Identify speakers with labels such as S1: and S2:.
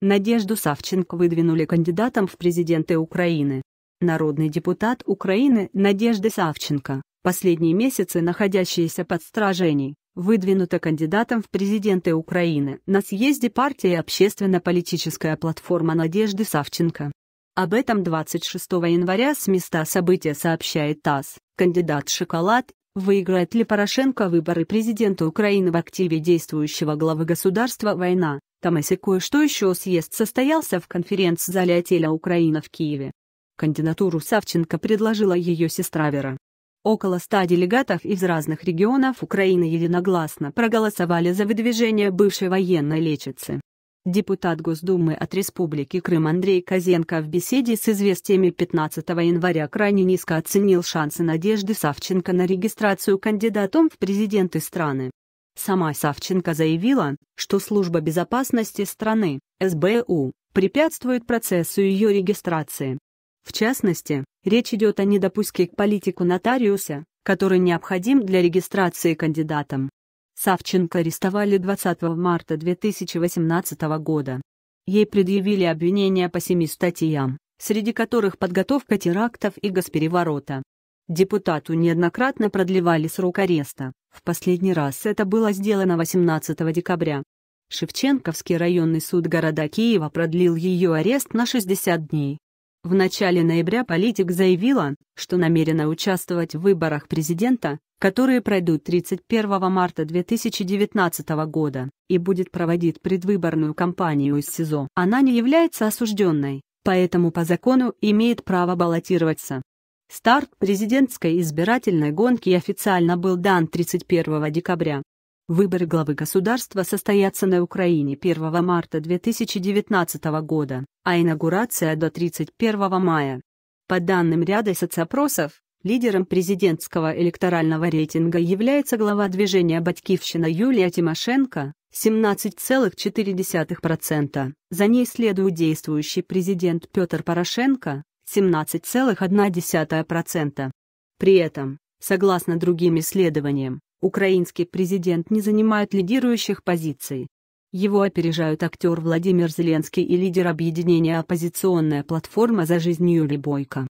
S1: Надежду Савченко выдвинули кандидатом в президенты Украины. Народный депутат Украины Надежда Савченко, последние месяцы находящаяся под стражей, выдвинута кандидатом в президенты Украины на съезде партии «Общественно-политическая платформа Надежды Савченко». Об этом 26 января с места события сообщает ТАСС. Кандидат «Шоколад» выиграет ли Порошенко выборы президента Украины в активе действующего главы государства «Война». Томаси кое-что еще съезд состоялся в конференц-зале отеля «Украина» в Киеве. Кандидатуру Савченко предложила ее сестра Вера. Около ста делегатов из разных регионов Украины единогласно проголосовали за выдвижение бывшей военной лечицы. Депутат Госдумы от Республики Крым Андрей Козенко в беседе с известиями 15 января крайне низко оценил шансы Надежды Савченко на регистрацию кандидатом в президенты страны. Сама Савченко заявила, что Служба безопасности страны, СБУ, препятствует процессу ее регистрации. В частности, речь идет о недопуске к политику нотариуса, который необходим для регистрации кандидатом. Савченко арестовали 20 марта 2018 года. Ей предъявили обвинения по семи статьям, среди которых подготовка терактов и госпереворота. Депутату неоднократно продлевали срок ареста. В последний раз это было сделано 18 декабря. Шевченковский районный суд города Киева продлил ее арест на 60 дней. В начале ноября политик заявила, что намерена участвовать в выборах президента, которые пройдут 31 марта 2019 года, и будет проводить предвыборную кампанию из СИЗО. Она не является осужденной, поэтому по закону имеет право баллотироваться. Старт президентской избирательной гонки официально был дан 31 декабря. Выборы главы государства состоятся на Украине 1 марта 2019 года, а инаугурация до 31 мая. По данным ряда соцопросов, лидером президентского электорального рейтинга является глава движения «Батькивщина» Юлия Тимошенко, 17,4%. За ней следует действующий президент Петр Порошенко, 17,1%. При этом, согласно другим исследованиям, украинский президент не занимает лидирующих позиций. Его опережают актер Владимир Зеленский и лидер объединения «Оппозиционная платформа за жизнь» Юли Бойко.